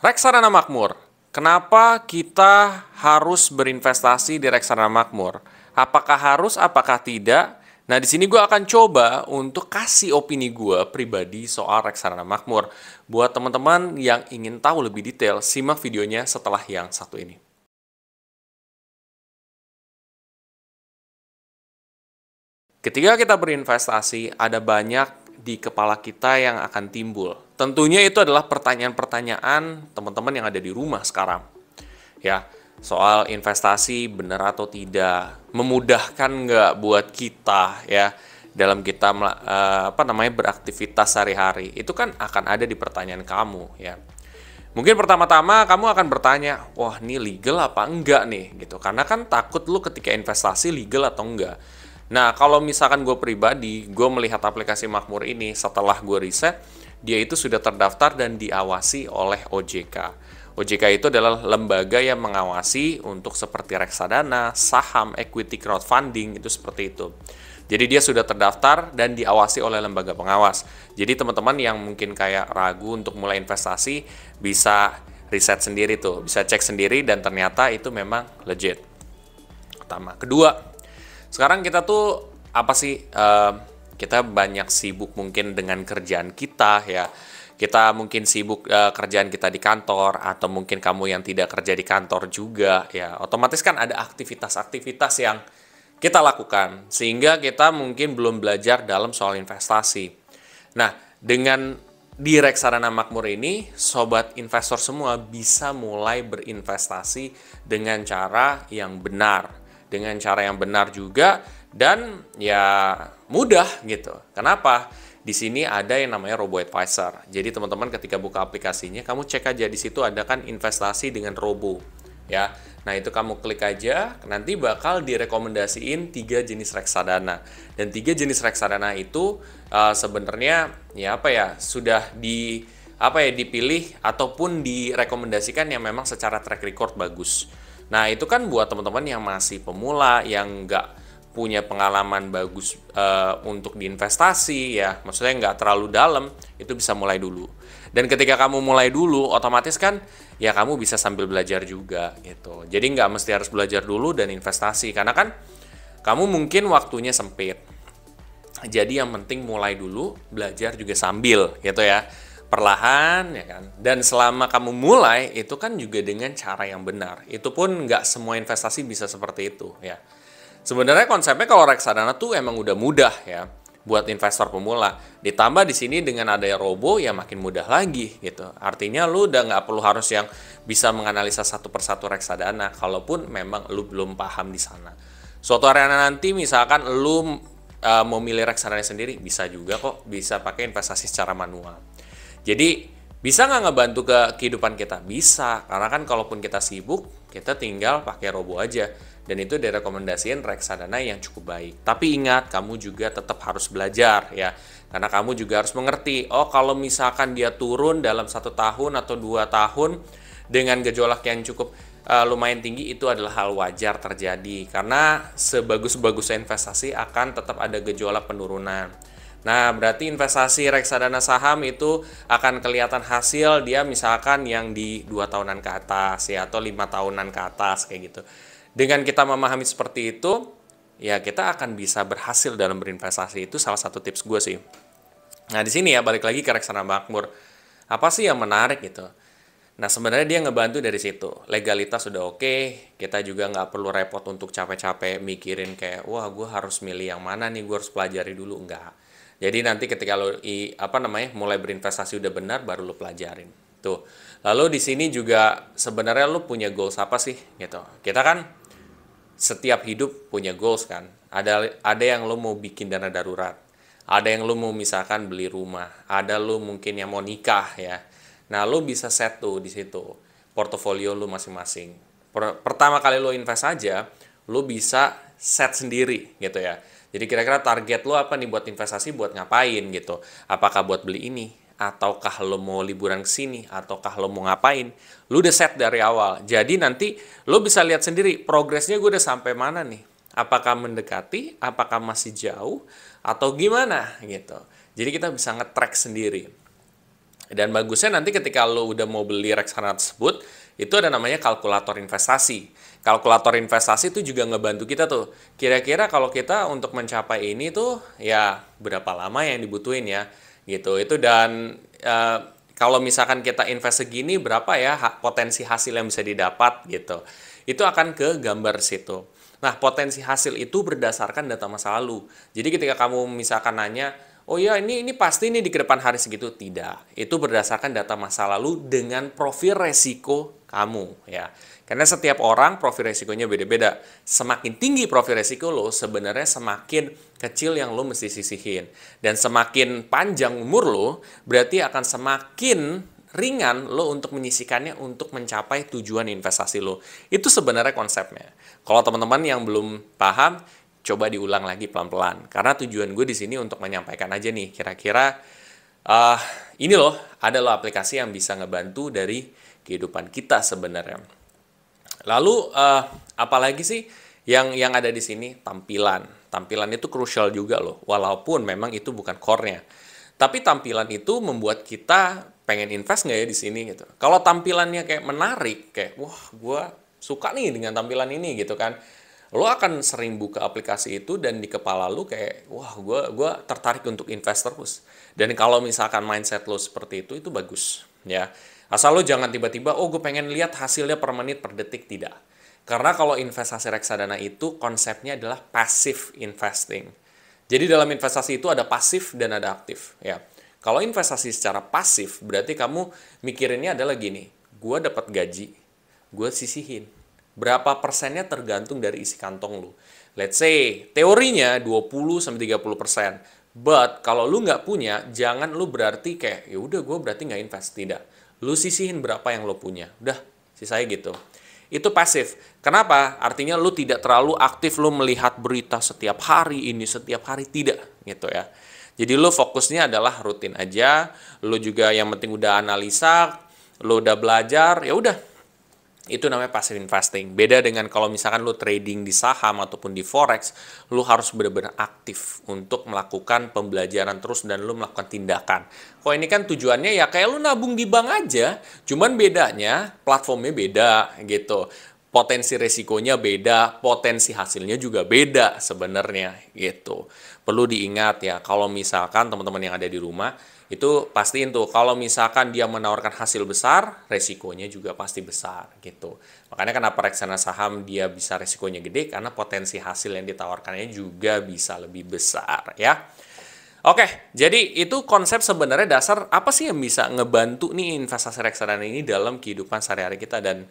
Reksadana Makmur. Kenapa kita harus berinvestasi di reksadana makmur? Apakah harus, apakah tidak? Nah, di sini gue akan coba untuk kasih opini gue pribadi soal reksadana makmur. Buat teman-teman yang ingin tahu lebih detail, simak videonya setelah yang satu ini. Ketika kita berinvestasi, ada banyak di kepala kita yang akan timbul. Tentunya itu adalah pertanyaan-pertanyaan teman-teman yang ada di rumah sekarang. Ya, soal investasi benar atau tidak, memudahkan nggak buat kita ya dalam kita eh, apa namanya beraktivitas sehari-hari. Itu kan akan ada di pertanyaan kamu ya. Mungkin pertama-tama kamu akan bertanya, wah ini legal apa enggak nih gitu. Karena kan takut lu ketika investasi legal atau enggak Nah, kalau misalkan gue pribadi, gue melihat aplikasi Makmur ini setelah gue riset, dia itu sudah terdaftar dan diawasi oleh OJK. OJK itu adalah lembaga yang mengawasi untuk seperti reksadana, saham, equity crowdfunding, itu seperti itu. Jadi dia sudah terdaftar dan diawasi oleh lembaga pengawas. Jadi teman-teman yang mungkin kayak ragu untuk mulai investasi bisa riset sendiri tuh, bisa cek sendiri dan ternyata itu memang legit. Pertama, kedua, sekarang kita tuh apa sih? Uh, kita banyak sibuk mungkin dengan kerjaan kita ya. Kita mungkin sibuk uh, kerjaan kita di kantor atau mungkin kamu yang tidak kerja di kantor juga ya. Otomatis kan ada aktivitas-aktivitas yang kita lakukan sehingga kita mungkin belum belajar dalam soal investasi. Nah, dengan di Reksadana Makmur ini, sobat investor semua bisa mulai berinvestasi dengan cara yang benar, dengan cara yang benar juga dan ya mudah gitu. Kenapa? Di sini ada yang namanya robo advisor. Jadi teman-teman ketika buka aplikasinya kamu cek aja di situ ada kan investasi dengan robo ya. Nah, itu kamu klik aja, nanti bakal direkomendasiin tiga jenis reksadana. Dan tiga jenis reksadana itu uh, sebenarnya ya apa ya, sudah di apa ya dipilih ataupun direkomendasikan yang memang secara track record bagus. Nah, itu kan buat teman-teman yang masih pemula, yang nggak punya pengalaman bagus uh, untuk diinvestasi ya maksudnya nggak terlalu dalam itu bisa mulai dulu dan ketika kamu mulai dulu otomatis kan ya kamu bisa sambil belajar juga gitu jadi nggak mesti harus belajar dulu dan investasi karena kan kamu mungkin waktunya sempit jadi yang penting mulai dulu belajar juga sambil gitu ya perlahan ya kan dan selama kamu mulai itu kan juga dengan cara yang benar itu pun nggak semua investasi bisa seperti itu ya sebenarnya konsepnya kalau reksadana tuh emang udah mudah ya buat investor pemula ditambah di sini dengan adanya robo ya makin mudah lagi gitu artinya lu udah nggak perlu harus yang bisa menganalisa satu persatu reksadana kalaupun memang lu belum paham di sana suatu hari nanti misalkan lu uh, eh, mau milih reksadana sendiri bisa juga kok bisa pakai investasi secara manual jadi bisa nggak ngebantu ke kehidupan kita? Bisa, karena kan kalaupun kita sibuk, kita tinggal pakai robo aja. Dan itu direkomendasikan reksadana yang cukup baik. Tapi ingat, kamu juga tetap harus belajar ya. Karena kamu juga harus mengerti, oh kalau misalkan dia turun dalam satu tahun atau dua tahun dengan gejolak yang cukup uh, lumayan tinggi itu adalah hal wajar terjadi. Karena sebagus-bagusnya investasi akan tetap ada gejolak penurunan. Nah, berarti investasi reksadana saham itu akan kelihatan hasil dia misalkan yang di dua tahunan ke atas ya atau lima tahunan ke atas kayak gitu. Dengan kita memahami seperti itu, ya kita akan bisa berhasil dalam berinvestasi itu salah satu tips gue sih. Nah, di sini ya balik lagi ke reksadana makmur. Apa sih yang menarik gitu? Nah, sebenarnya dia ngebantu dari situ. Legalitas sudah oke, okay, kita juga nggak perlu repot untuk capek-capek mikirin kayak, wah gue harus milih yang mana nih, gue harus pelajari dulu. Enggak. Jadi nanti ketika lo i, apa namanya mulai berinvestasi udah benar baru lo pelajarin. Tuh. Lalu di sini juga sebenarnya lo punya goals apa sih gitu. Kita kan setiap hidup punya goals kan. Ada ada yang lo mau bikin dana darurat. Ada yang lo mau misalkan beli rumah, ada lo mungkin yang mau nikah ya. Nah, lo bisa set tuh di situ portofolio lo masing-masing. pertama kali lo invest aja, lo bisa set sendiri gitu ya jadi kira-kira target lo apa nih buat investasi buat ngapain gitu? Apakah buat beli ini? Ataukah lo mau liburan ke sini? Ataukah lo mau ngapain? Lo udah set dari awal. Jadi nanti lo bisa lihat sendiri progresnya gue udah sampai mana nih. Apakah mendekati? Apakah masih jauh? Atau gimana gitu. Jadi kita bisa nge-track sendiri. Dan bagusnya nanti ketika lo udah mau beli reksadana tersebut, itu ada namanya kalkulator investasi kalkulator investasi itu juga ngebantu kita tuh. Kira-kira kalau kita untuk mencapai ini tuh ya berapa lama yang dibutuhin ya gitu. Itu dan uh, kalau misalkan kita invest segini berapa ya potensi hasil yang bisa didapat gitu. Itu akan ke gambar situ. Nah, potensi hasil itu berdasarkan data masa lalu. Jadi ketika kamu misalkan nanya, oh ya ini ini pasti ini di kedepan hari segitu tidak. Itu berdasarkan data masa lalu dengan profil resiko kamu ya. Karena setiap orang profil resikonya beda-beda. Semakin tinggi profil resiko lo, sebenarnya semakin kecil yang lo mesti sisihin. Dan semakin panjang umur lo, berarti akan semakin ringan lo untuk menyisikannya untuk mencapai tujuan investasi lo. Itu sebenarnya konsepnya. Kalau teman-teman yang belum paham, coba diulang lagi pelan-pelan. Karena tujuan gue di sini untuk menyampaikan aja nih kira-kira uh, ini loh ada loh aplikasi yang bisa ngebantu dari kehidupan kita sebenarnya. Lalu uh, apalagi sih yang yang ada di sini tampilan. Tampilan itu krusial juga loh, walaupun memang itu bukan core-nya. Tapi tampilan itu membuat kita pengen invest nggak ya di sini gitu. Kalau tampilannya kayak menarik, kayak wah gue suka nih dengan tampilan ini gitu kan lo akan sering buka aplikasi itu dan di kepala lo kayak wah gue gua tertarik untuk invest terus dan kalau misalkan mindset lo seperti itu itu bagus ya asal lo jangan tiba-tiba oh gue pengen lihat hasilnya per menit per detik tidak karena kalau investasi reksadana itu konsepnya adalah passive investing jadi dalam investasi itu ada pasif dan ada aktif ya kalau investasi secara pasif berarti kamu mikirinnya adalah gini gue dapat gaji gue sisihin Berapa persennya tergantung dari isi kantong lu. Let's say, teorinya 20-30 persen. But, kalau lu nggak punya, jangan lu berarti kayak, ya udah gue berarti nggak invest. Tidak. Lu sisihin berapa yang lu punya. Udah, sisanya gitu. Itu pasif. Kenapa? Artinya lu tidak terlalu aktif lu melihat berita setiap hari ini, setiap hari. Tidak, gitu ya. Jadi lu fokusnya adalah rutin aja, lu juga yang penting udah analisa, lu udah belajar, ya udah itu namanya passive investing. Beda dengan kalau misalkan lo trading di saham ataupun di forex, lo harus benar-benar aktif untuk melakukan pembelajaran terus dan lo melakukan tindakan. Kalau ini kan tujuannya ya kayak lo nabung di bank aja, cuman bedanya platformnya beda gitu. Potensi resikonya beda, potensi hasilnya juga beda sebenarnya gitu. Perlu diingat ya kalau misalkan teman-teman yang ada di rumah itu pastiin tuh kalau misalkan dia menawarkan hasil besar resikonya juga pasti besar gitu makanya kenapa reksana saham dia bisa resikonya gede karena potensi hasil yang ditawarkannya juga bisa lebih besar ya Oke, jadi itu konsep sebenarnya dasar apa sih yang bisa ngebantu nih investasi reksadana ini dalam kehidupan sehari-hari kita dan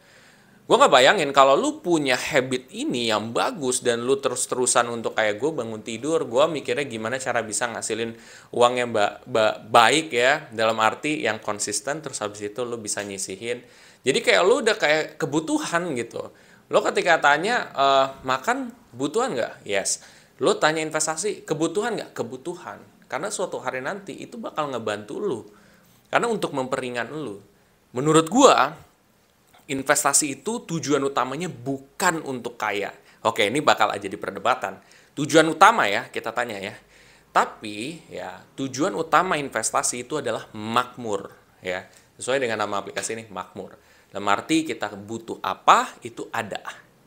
gue gak bayangin kalau lu punya habit ini yang bagus dan lu terus-terusan untuk kayak gue bangun tidur gue mikirnya gimana cara bisa ngasilin uang yang ba ba baik ya dalam arti yang konsisten terus habis itu lu bisa nyisihin jadi kayak lu udah kayak kebutuhan gitu lu ketika tanya e, makan kebutuhan gak? yes lu tanya investasi kebutuhan gak? kebutuhan karena suatu hari nanti itu bakal ngebantu lu karena untuk memperingan lu menurut gue investasi itu tujuan utamanya bukan untuk kaya. Oke, ini bakal jadi perdebatan. Tujuan utama ya, kita tanya ya. Tapi ya, tujuan utama investasi itu adalah makmur ya. Sesuai dengan nama aplikasi ini, makmur. Dalam arti kita butuh apa, itu ada.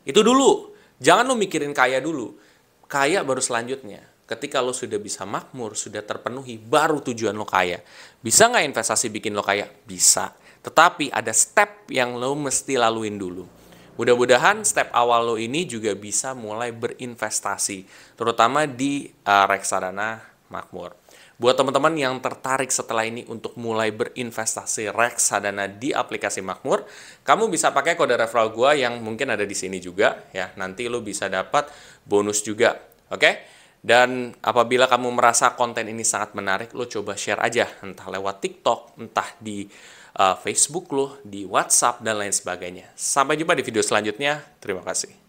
Itu dulu. Jangan lo mikirin kaya dulu. Kaya baru selanjutnya. Ketika lo sudah bisa makmur, sudah terpenuhi, baru tujuan lo kaya. Bisa nggak investasi bikin lo kaya? Bisa tetapi ada step yang lo mesti laluin dulu. Mudah-mudahan step awal lo ini juga bisa mulai berinvestasi, terutama di uh, reksadana makmur. Buat teman-teman yang tertarik setelah ini untuk mulai berinvestasi reksadana di aplikasi Makmur, kamu bisa pakai kode referral gua yang mungkin ada di sini juga ya. Nanti lo bisa dapat bonus juga. Oke? Okay? Dan apabila kamu merasa konten ini sangat menarik, lo coba share aja entah lewat TikTok, entah di uh, Facebook lo, di WhatsApp, dan lain sebagainya. Sampai jumpa di video selanjutnya. Terima kasih.